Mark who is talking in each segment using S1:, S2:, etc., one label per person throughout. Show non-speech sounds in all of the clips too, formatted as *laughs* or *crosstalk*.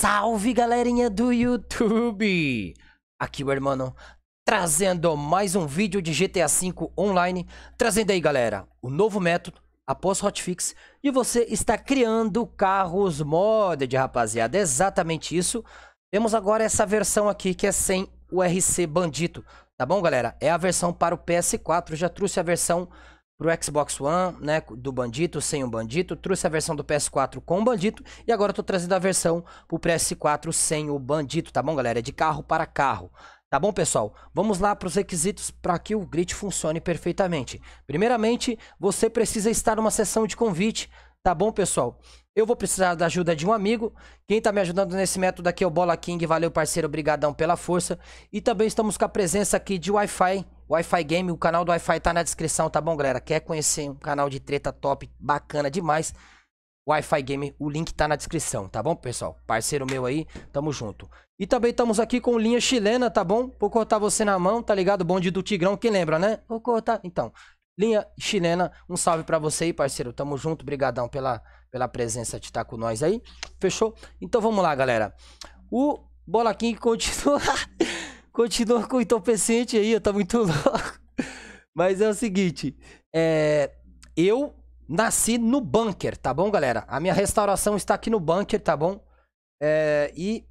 S1: Salve galerinha do YouTube! Aqui o irmão trazendo mais um vídeo de GTA V online, trazendo aí galera o novo método após hotfix e você está criando carros modded rapaziada, exatamente isso. Temos agora essa versão aqui que é sem o RC Bandito, tá bom galera? É a versão para o PS4, já trouxe a versão pro Xbox One, né, do Bandito, sem o Bandito, trouxe a versão do PS4 com o Bandito e agora tô trazendo a versão pro PS4 sem o Bandito, tá bom, galera? É de carro para carro. Tá bom, pessoal? Vamos lá para os requisitos para que o grid funcione perfeitamente. Primeiramente, você precisa estar numa sessão de convite, tá bom, pessoal? Eu vou precisar da ajuda de um amigo. Quem tá me ajudando nesse método aqui é o Bola King. Valeu, parceiro. Obrigadão pela força. E também estamos com a presença aqui de Wi-Fi Wi-Fi Game, o canal do Wi-Fi tá na descrição, tá bom, galera? Quer conhecer um canal de treta top, bacana demais? Wi-Fi Game, o link tá na descrição, tá bom, pessoal? Parceiro meu aí, tamo junto. E também estamos aqui com linha chilena, tá bom? Vou cortar você na mão, tá ligado? Bonde do Tigrão, quem lembra, né? Vou cortar. Então, linha chilena, um salve para você aí, parceiro. Tamo junto, brigadão pela, pela presença de estar tá com nós aí. Fechou? Então vamos lá, galera. O Bola King *laughs* continua. Continua com o entorpecente aí, tô muito *laughs* louco. Mas é o seguinte, é, eu nasci no bunker, tá bom, galera? A minha restauração está aqui no bunker, tá bom? É, e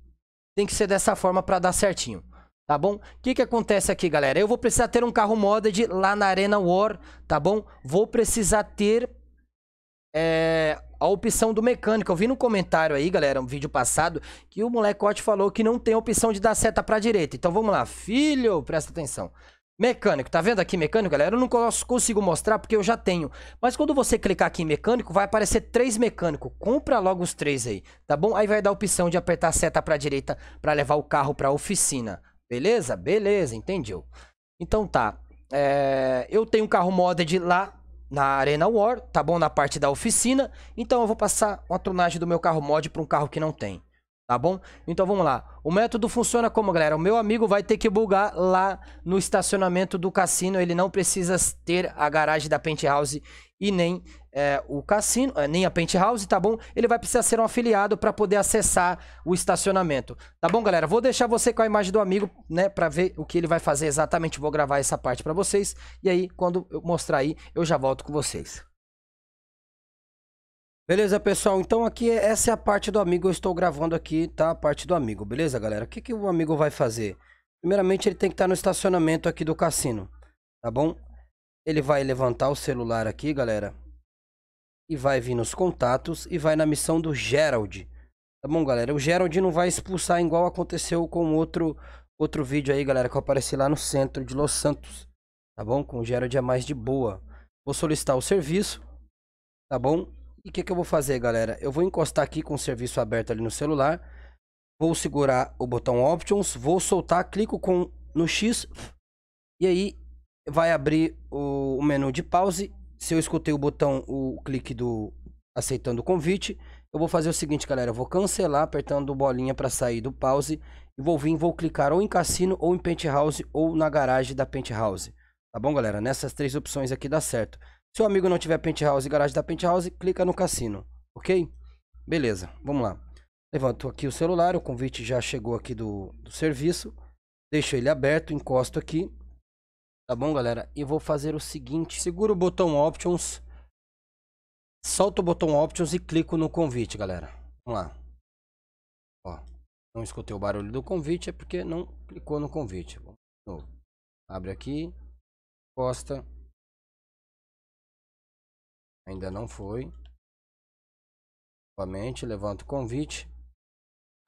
S1: tem que ser dessa forma para dar certinho, tá bom? O que que acontece aqui, galera? Eu vou precisar ter um carro modded lá na Arena War, tá bom? Vou precisar ter é, a opção do mecânico. Eu vi no comentário aí, galera, um vídeo passado, que o molecote falou que não tem opção de dar seta pra direita. Então vamos lá, filho, presta atenção. Mecânico, tá vendo aqui mecânico, galera? Eu não consigo mostrar porque eu já tenho. Mas quando você clicar aqui em mecânico, vai aparecer três mecânicos. Compra logo os três aí, tá bom? Aí vai dar a opção de apertar a seta pra direita pra levar o carro pra oficina. Beleza? Beleza, entendeu? Então tá. É... Eu tenho um carro modded lá na Arena War, tá bom? Na parte da oficina. Então eu vou passar uma tonagem do meu carro mod para um carro que não tem tá bom? Então vamos lá. O método funciona como, galera? O meu amigo vai ter que bugar lá no estacionamento do cassino. Ele não precisa ter a garagem da penthouse e nem é, o cassino, é, nem a penthouse, tá bom? Ele vai precisar ser um afiliado para poder acessar o estacionamento. Tá bom, galera? Vou deixar você com a imagem do amigo, né? Para ver o que ele vai fazer exatamente. Vou gravar essa parte para vocês. E aí, quando eu mostrar aí, eu já volto com vocês. Beleza, pessoal? Então aqui, é, essa é a parte do amigo, eu estou gravando aqui, tá? A parte do amigo, beleza, galera? O que, que o amigo vai fazer? Primeiramente, ele tem que estar no estacionamento aqui do cassino, tá bom? Ele vai levantar o celular aqui, galera. E vai vir nos contatos e vai na missão do Gerald. Tá bom, galera? O Gerald não vai expulsar igual aconteceu com outro, outro vídeo aí, galera, que eu apareci lá no centro de Los Santos. Tá bom? Com o Gerald é mais de boa. Vou solicitar o serviço, tá bom? E o que, que eu vou fazer, galera? Eu vou encostar aqui com o serviço aberto ali no celular. Vou segurar o botão Options, vou soltar, clico com, no X e aí vai abrir o, o, menu de pause. Se eu escutei o botão, o clique do aceitando o convite, eu vou fazer o seguinte, galera. Eu vou cancelar apertando bolinha para sair do pause e vou vir, vou clicar ou em cassino, ou em penthouse, ou na garagem da penthouse. Tá bom, galera? Nessas três opções aqui dá certo. Se o amigo não tiver penthouse e garagem da penthouse, clica no cassino, ok? Beleza, vamos lá. Levanto aqui o celular, o convite já chegou aqui do, do serviço. Deixo ele aberto, encosto aqui. Tá bom, galera? E vou fazer o seguinte, seguro o botão Options, solto o botão Options e clico no convite, galera. Vamos lá. Ó, não escutei o barulho do convite, é porque não clicou no convite. Vamos de novo. Abre aqui, encosta, Ainda não foi. Novamente, levanta o convite.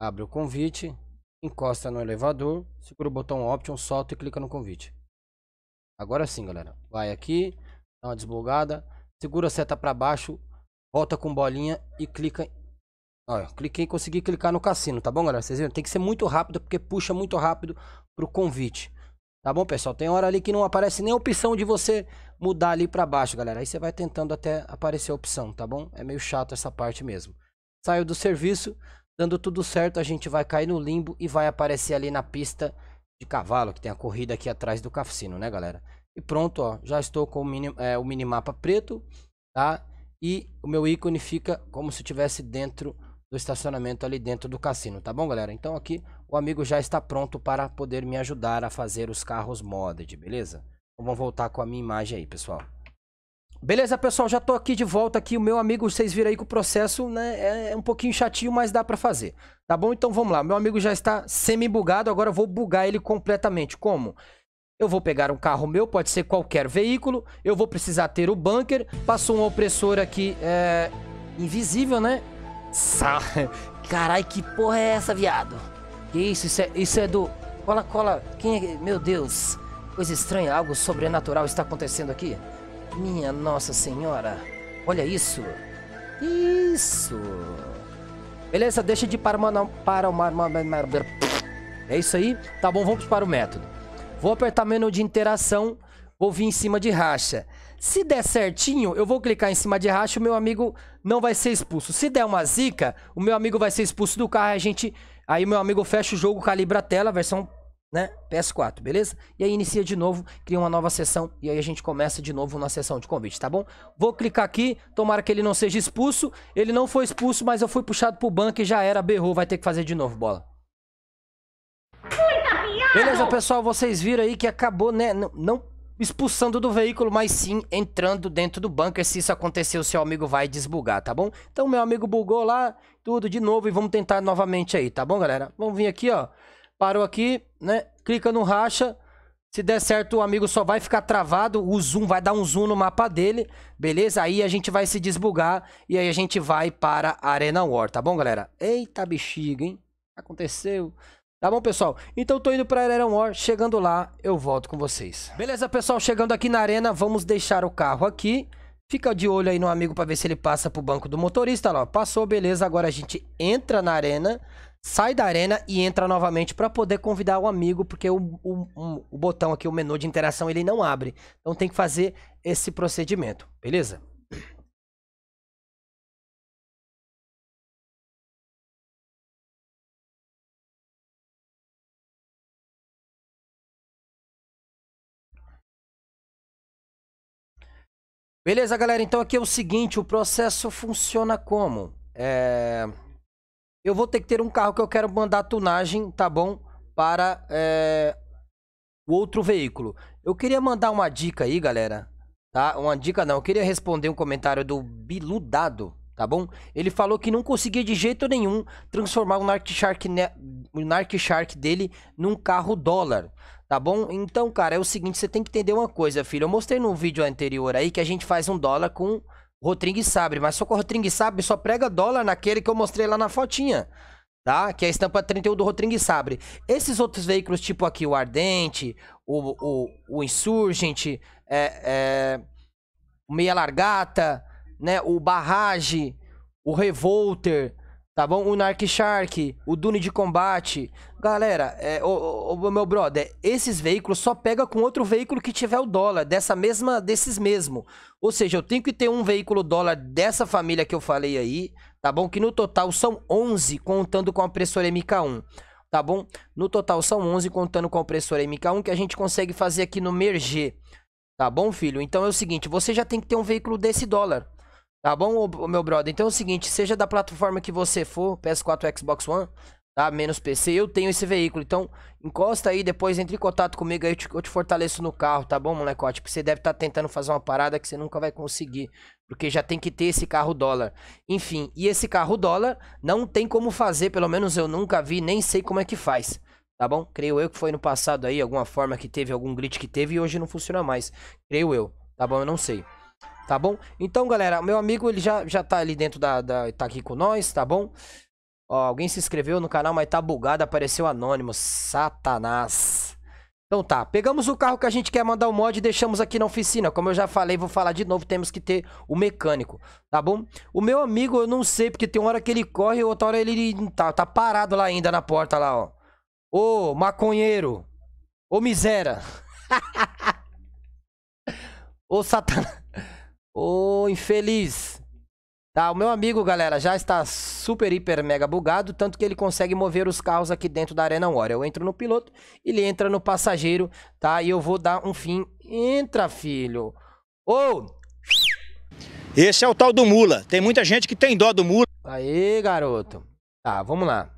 S1: Abre o convite. Encosta no elevador. Segura o botão Option, solta e clica no convite. Agora sim, galera. Vai aqui. Dá uma desbogada, Segura a seta para baixo. Volta com bolinha e clica. Olha, cliquei e consegui clicar no cassino, tá bom, galera? Vocês viram? Tem que ser muito rápido porque puxa muito rápido pro convite. Tá bom, pessoal? Tem hora ali que não aparece nem a opção de você mudar ali para baixo, galera. Aí você vai tentando até aparecer a opção, tá bom? É meio chato essa parte mesmo. Saiu do serviço, dando tudo certo, a gente vai cair no limbo e vai aparecer ali na pista de cavalo, que tem a corrida aqui atrás do cassino, né, galera? E pronto, ó, já estou com o, mini, é, o minimapa preto, tá? E o meu ícone fica como se estivesse dentro do estacionamento ali dentro do cassino, tá bom, galera? Então aqui o amigo já está pronto para poder me ajudar a fazer os carros modded, beleza? Então, vamos voltar com a minha imagem aí, pessoal. Beleza, pessoal, já tô aqui de volta aqui. O meu amigo, vocês viram aí que o processo né, é um pouquinho chatinho, mas dá para fazer. Tá bom? Então vamos lá. Meu amigo já está semi-bugado, agora eu vou bugar ele completamente. Como? Eu vou pegar um carro meu, pode ser qualquer veículo. Eu vou precisar ter o bunker. Passou um opressor aqui é, invisível, né? Sa... Carai, que porra é essa, viado? Que isso? Isso é, isso é do... Cola, cola. Quem é... Meu Deus. Coisa estranha. Algo sobrenatural está acontecendo aqui. Minha Nossa Senhora. Olha isso. Isso. Beleza, deixa de para o Para É isso aí? Tá bom, vamos para o método. Vou apertar menu de interação. Vou vir em cima de racha. Se der certinho, eu vou clicar em cima de racha, o meu amigo não vai ser expulso. Se der uma zica, o meu amigo vai ser expulso do carro, a gente... Aí meu amigo fecha o jogo, calibra a tela, versão né? PS4, beleza? E aí inicia de novo, cria uma nova sessão e aí a gente começa de novo na sessão de convite, tá bom? Vou clicar aqui, tomara que ele não seja expulso. Ele não foi expulso, mas eu fui puxado pro banco e já era, berrou, vai ter que fazer de novo, bola. Beleza, pessoal, vocês viram aí que acabou, né? Não, não expulsando do veículo, mas sim entrando dentro do bunker. Se isso acontecer, o seu amigo vai desbugar, tá bom? Então, meu amigo bugou lá, tudo de novo e vamos tentar novamente aí, tá bom, galera? Vamos vir aqui, ó. Parou aqui, né? Clica no racha. Se der certo, o amigo só vai ficar travado, o zoom vai dar um zoom no mapa dele, beleza? Aí a gente vai se desbugar e aí a gente vai para Arena War, tá bom, galera? Eita bexiga, hein? Aconteceu. Tá bom, pessoal? Então tô indo pra Iron War, chegando lá eu volto com vocês. Beleza, pessoal, chegando aqui na arena, vamos deixar o carro aqui. Fica de olho aí no amigo pra ver se ele passa pro banco do motorista, ó. Passou, beleza, agora a gente entra na arena, sai da arena e entra novamente pra poder convidar o amigo, porque o, o, o, o botão aqui, o menu de interação, ele não abre. Então tem que fazer esse procedimento, beleza? Beleza, galera? Então aqui é o seguinte, o processo funciona como? É... Eu vou ter que ter um carro que eu quero mandar tunagem, tá bom? Para é... o outro veículo. Eu queria mandar uma dica aí, galera. Tá? Uma dica não, eu queria responder um comentário do Biludado, tá bom? Ele falou que não conseguia de jeito nenhum transformar o Narc Shark, ne... o Narc Shark dele num carro dólar. Tá bom? Então, cara, é o seguinte, você tem que entender uma coisa, filho. Eu mostrei num vídeo anterior aí que a gente faz um dólar com Rotring Sabre, mas só com o Rotring Sabre só prega dólar naquele que eu mostrei lá na fotinha, tá? Que é a estampa 31 do Rotring Sabre. Esses outros veículos, tipo aqui o Ardente, o, o, o Insurgente, é, é, o Meia Largata, né? O Barrage, o Revolter, Tá bom? O Narc Shark, o Dune de combate. Galera, é, o, o, meu brother, esses veículos só pega com outro veículo que tiver o dólar, dessa mesma, desses mesmo. Ou seja, eu tenho que ter um veículo dólar dessa família que eu falei aí, tá bom? Que no total são 11, contando com a pressora MK1, tá bom? No total são 11, contando com a pressora MK1, que a gente consegue fazer aqui no Merger, tá bom, filho? Então é o seguinte, você já tem que ter um veículo desse dólar, Tá bom, meu brother? Então é o seguinte, seja da plataforma que você for, PS4 Xbox One, tá? Menos PC, eu tenho esse veículo. Então, encosta aí, depois entre em contato comigo aí, eu te, eu te fortaleço no carro, tá bom, molecote? Porque você deve estar tá tentando fazer uma parada que você nunca vai conseguir. Porque já tem que ter esse carro dólar. Enfim, e esse carro dólar não tem como fazer, pelo menos eu nunca vi, nem sei como é que faz. Tá bom? Creio eu que foi no passado aí, alguma forma que teve, algum glitch que teve e hoje não funciona mais. Creio eu, tá bom? Eu não sei tá bom? Então, galera, meu amigo, ele já, já tá ali dentro da, da... tá aqui com nós, tá bom? Ó, alguém se inscreveu no canal, mas tá bugado, apareceu anônimo, satanás. Então tá, pegamos o carro que a gente quer mandar o mod e deixamos aqui na oficina. Como eu já falei, vou falar de novo, temos que ter o mecânico, tá bom? O meu amigo, eu não sei, porque tem uma hora que ele corre e outra hora ele tá, tá parado lá ainda na porta lá, ó. Ô, maconheiro. Ô, miséria. *laughs* Ô, satanás. Ô, infeliz. Tá, o meu amigo, galera, já está super, hiper, mega bugado, tanto que ele consegue mover os carros aqui dentro da Arena War. Eu entro no piloto, ele entra no passageiro, tá? E eu vou dar um fim. Entra, filho. Ô! Oh! Esse é o tal do Mula. Tem muita gente que tem dó do Mula. Aí, garoto. Tá, vamos lá.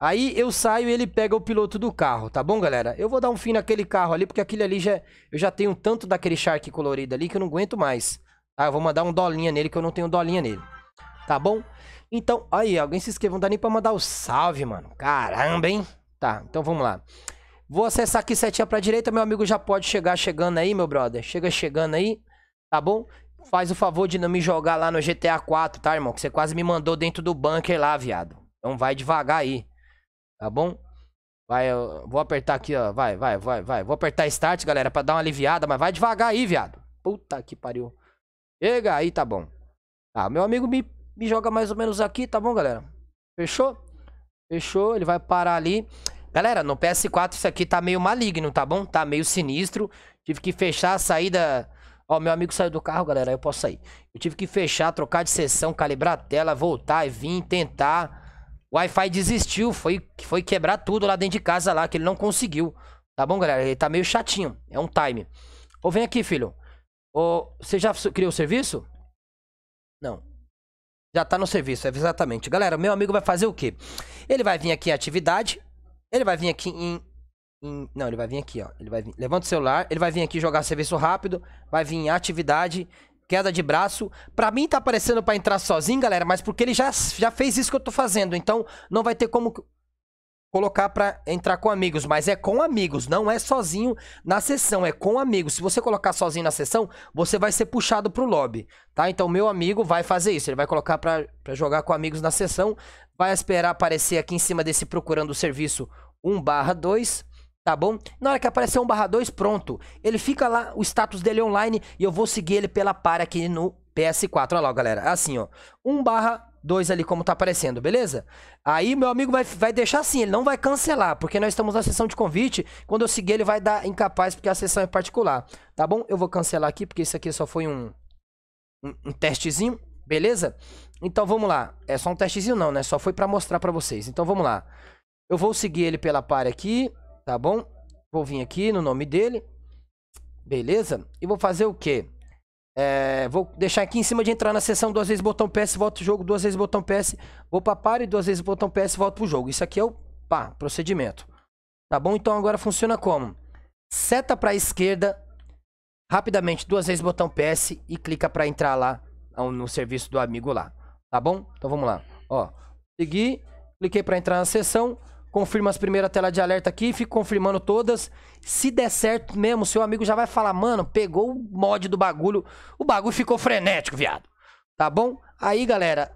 S1: Aí eu saio e ele pega o piloto do carro, tá bom, galera? Eu vou dar um fim naquele carro ali, porque aquele ali já... Eu já tenho tanto daquele Shark colorido ali que eu não aguento mais. Tá? Eu vou mandar um dolinha nele, que eu não tenho dolinha nele. Tá bom? Então, aí, alguém se inscreva, Não dá nem pra mandar o um salve, mano. Caramba, hein? Tá, então vamos lá. Vou acessar aqui setinha pra direita. Meu amigo já pode chegar chegando aí, meu brother. Chega chegando aí, tá bom? Faz o favor de não me jogar lá no GTA 4, tá, irmão? Que você quase me mandou dentro do bunker lá, viado. Então vai devagar aí, tá bom? Vai, eu vou apertar aqui, ó. Vai, vai, vai, vai. Vou apertar start, galera, pra dar uma aliviada, mas vai devagar aí, viado. Puta que pariu. Chega, aí tá bom. Ah, meu amigo me, me joga mais ou menos aqui, tá bom, galera? Fechou? Fechou, ele vai parar ali. Galera, no PS4 isso aqui tá meio maligno, tá bom? Tá meio sinistro. Tive que fechar a saída... Ó, meu amigo saiu do carro, galera, aí eu posso sair. Eu tive que fechar, trocar de sessão, calibrar a tela, voltar e vir, tentar. O Wi-Fi desistiu, foi, foi quebrar tudo lá dentro de casa lá, que ele não conseguiu. Tá bom, galera? Ele tá meio chatinho, é um time. Ô, vem aqui, filho. Ou, você já criou o serviço? Não. Já tá no serviço, exatamente. Galera, meu amigo vai fazer o quê? Ele vai vir aqui em atividade. Ele vai vir aqui em. em não, ele vai vir aqui, ó. Ele vai vir, levanta o celular. Ele vai vir aqui jogar serviço rápido. Vai vir em atividade. Queda de braço. Pra mim tá aparecendo pra entrar sozinho, galera. Mas porque ele já, já fez isso que eu tô fazendo. Então não vai ter como colocar para entrar com amigos, mas é com amigos, não é sozinho na sessão, é com amigos. Se você colocar sozinho na sessão, você vai ser puxado pro lobby, tá? Então meu amigo vai fazer isso, ele vai colocar para jogar com amigos na sessão, vai esperar aparecer aqui em cima desse procurando o serviço 1/2, tá bom? Na hora que aparecer 1/2, pronto. Ele fica lá o status dele é online e eu vou seguir ele pela par aqui no PS4, olha lá, galera. Assim, ó. 1 barra dois ali como tá aparecendo, beleza? Aí meu amigo vai, vai deixar assim, ele não vai cancelar, porque nós estamos na sessão de convite. Quando eu seguir, ele vai dar incapaz, porque a sessão é particular. Tá bom? Eu vou cancelar aqui, porque isso aqui só foi um, um, um testezinho, beleza? Então vamos lá. É só um testezinho não, né? Só foi para mostrar para vocês. Então vamos lá. Eu vou seguir ele pela par aqui, tá bom? Vou vir aqui no nome dele. Beleza? E vou fazer o quê? É, vou deixar aqui em cima de entrar na sessão duas vezes botão PS, volta o jogo, duas vezes botão PS, vou pra e duas vezes botão PS, volta pro jogo. Isso aqui é o pá, procedimento. Tá bom? Então agora funciona como? Seta pra esquerda, rapidamente duas vezes botão PS e clica pra entrar lá no serviço do amigo lá. Tá bom? Então vamos lá. Ó, segui, cliquei pra entrar na sessão, confirma as primeiras telas de alerta aqui, fico confirmando todas. Se der certo mesmo, seu amigo já vai falar, mano, pegou o mod do bagulho, o bagulho ficou frenético, viado. Tá bom? Aí, galera,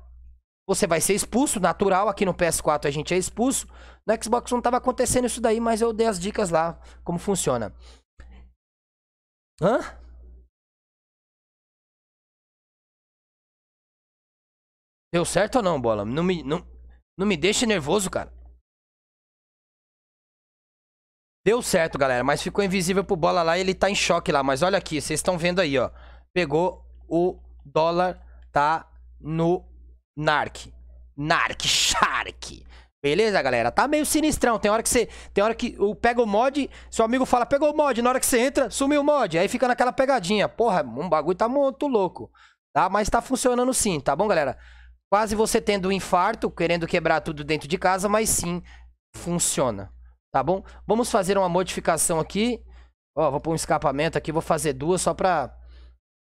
S1: você vai ser expulso, natural, aqui no PS4 a gente é expulso. No Xbox não tava acontecendo isso daí, mas eu dei as dicas lá, como funciona. Hã? Deu certo ou não, bola? Não me, não, não me deixe nervoso, cara. Deu certo, galera, mas ficou invisível pro bola lá e ele tá em choque lá. Mas olha aqui, vocês estão vendo aí, ó. Pegou o dólar, tá no NARC. NARC Shark. Beleza, galera? Tá meio sinistrão. Tem hora que você. Tem hora que o pega o mod, seu amigo fala, pegou o mod. Na hora que você entra, sumiu o mod. Aí fica naquela pegadinha. Porra, um bagulho tá muito louco. Tá? Mas tá funcionando sim, tá bom, galera? Quase você tendo um infarto, querendo quebrar tudo dentro de casa, mas sim, funciona. Tá bom? Vamos fazer uma modificação aqui. Ó, vou pôr um escapamento aqui. Vou fazer duas só pra,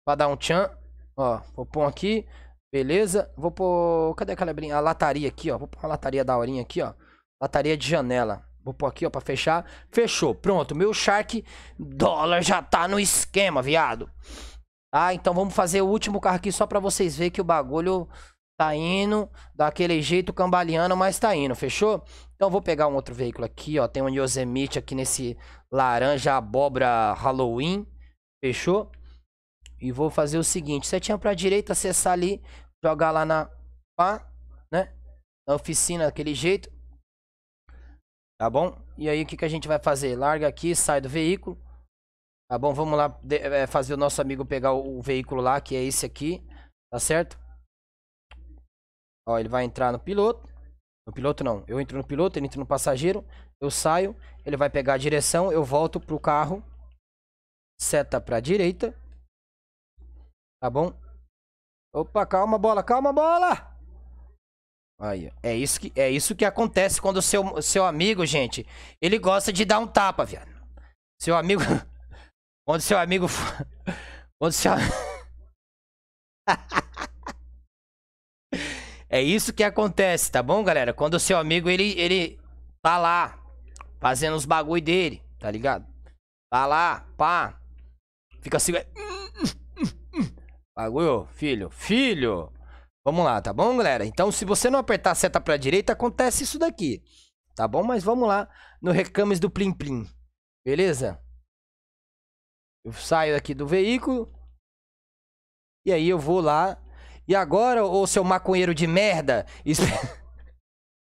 S1: pra dar um tchan. Ó, vou pôr aqui. Beleza. Vou pôr... Cadê aquela brinha? A lataria aqui, ó. Vou pôr uma lataria da horinha aqui, ó. Lataria de janela. Vou pôr aqui, ó, pra fechar. Fechou. Pronto. Meu Shark dólar já tá no esquema, viado. Ah, então vamos fazer o último carro aqui só pra vocês verem que o bagulho... Tá indo daquele jeito cambaleando, mas tá indo, fechou? Então vou pegar um outro veículo aqui, ó. Tem um Yosemite aqui nesse laranja abóbora Halloween, fechou? E vou fazer o seguinte, você tinha pra direita, acessar ali, jogar lá na pá, né? Na oficina daquele jeito. Tá bom? E aí o que, que a gente vai fazer? Larga aqui, sai do veículo. Tá bom? Vamos lá eh, fazer o nosso amigo pegar o, o veículo lá, que é esse aqui. Tá certo? Ó, ele vai entrar no piloto. No piloto não. Eu entro no piloto, ele entra no passageiro. Eu saio, ele vai pegar a direção, eu volto pro carro. Seta pra direita. Tá bom? Opa, calma bola, calma bola! Aí, é isso que, é isso que acontece quando o seu, seu amigo, gente, ele gosta de dar um tapa, viado. Seu amigo... *laughs* quando seu amigo... *laughs* quando seu... *laughs* É isso que acontece, tá bom, galera? Quando o seu amigo, ele, ele tá lá, fazendo os bagulho dele, tá ligado? Tá lá, pá. Fica assim, bagulho, filho, filho. Vamos lá, tá bom, galera? Então, se você não apertar a seta pra direita, acontece isso daqui. Tá bom? Mas vamos lá no recames do Plim Plim. Beleza? Eu saio aqui do veículo. E aí eu vou lá e agora, ô seu maconheiro de merda? Espera,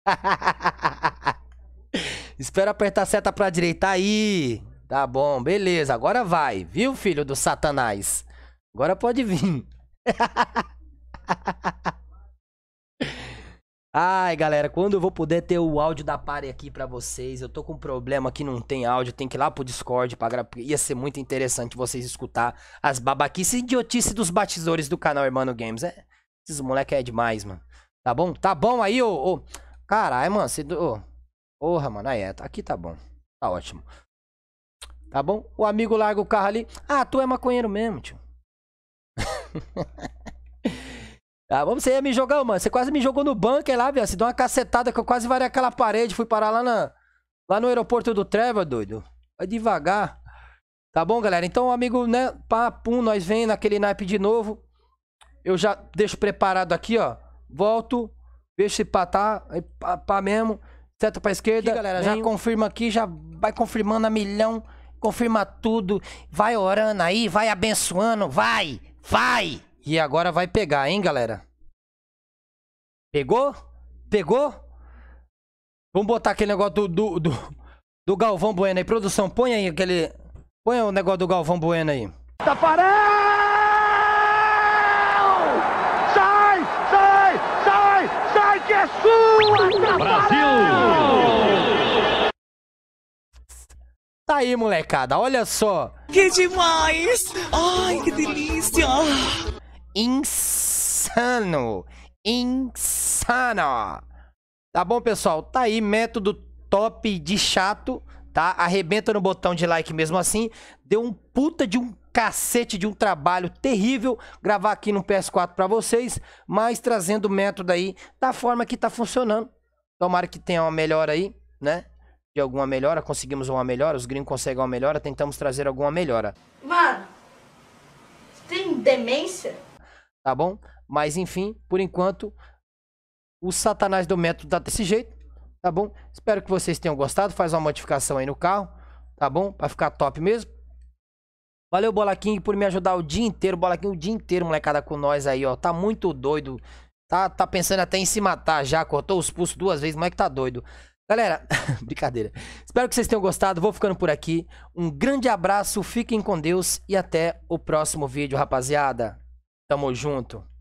S1: *laughs* espera apertar a seta pra direita aí. Tá bom, beleza. Agora vai, viu, filho do satanás? Agora pode vir. *laughs* Ai, galera, quando eu vou poder ter o áudio da pare aqui para vocês? Eu tô com um problema que não tem áudio, tem que ir lá pro Discord pra gravar. Ia ser muito interessante vocês escutar as babaquices e idiotice dos batizadores do canal Hermano Games. É, esses moleque é demais, mano. Tá bom? Tá bom aí, ô. ô. Caralho, mano, você. Ô. Porra, mano, aí é. Aqui tá bom. Tá ótimo. Tá bom? O amigo larga o carro ali. Ah, tu é maconheiro mesmo, tio. *laughs* Ah, vamos, você ia me jogar, mano. Você quase me jogou no bunker lá, viado. Você deu uma cacetada que eu quase varei aquela parede. Fui parar lá, na, lá no aeroporto do Trevor, doido. Vai devagar. Tá bom, galera? Então, amigo, né? papo nós vem naquele naipe de novo. Eu já deixo preparado aqui, ó. Volto. Vejo se pá tá. Aí pá, pá mesmo. Seta pra esquerda. Aqui, galera, já confirma aqui. Já vai confirmando a milhão. Confirma tudo. Vai orando aí. Vai abençoando. Vai. Vai. E agora vai pegar, hein, galera? Pegou? Pegou? Vamos botar aquele negócio do, do, do, do Galvão Bueno aí. Produção, põe aí aquele... Põe o negócio do Galvão Bueno aí. Taparel! Sai, sai, sai, sai que é sua, Brasil! Tá aí, molecada, olha só. Que demais! Ai, que delícia! Insano! Insano! insana. Tá bom, pessoal? Tá aí, método top de chato, tá? Arrebenta no botão de like mesmo assim. Deu um puta de um cacete de um trabalho terrível gravar aqui no PS4 para vocês, mas trazendo o método aí da forma que tá funcionando. Tomara que tenha uma melhora aí, né? De alguma melhora, conseguimos uma melhora, os gringos conseguem uma melhora, tentamos trazer alguma melhora. Mano, tem demência? Tá bom? Mas enfim, por enquanto, o Satanás do método tá desse jeito, tá bom? Espero que vocês tenham gostado. Faz uma modificação aí no carro, tá bom? Pra ficar top mesmo. Valeu, Bola King, por me ajudar o dia inteiro. Bola King, o dia inteiro, molecada, com nós aí, ó. Tá muito doido. Tá, tá pensando até em se matar já. Cortou os pulsos duas vezes, mas que tá doido. Galera, *laughs* brincadeira. Espero que vocês tenham gostado. Vou ficando por aqui. Um grande abraço, fiquem com Deus e até o próximo vídeo, rapaziada. Tamo junto.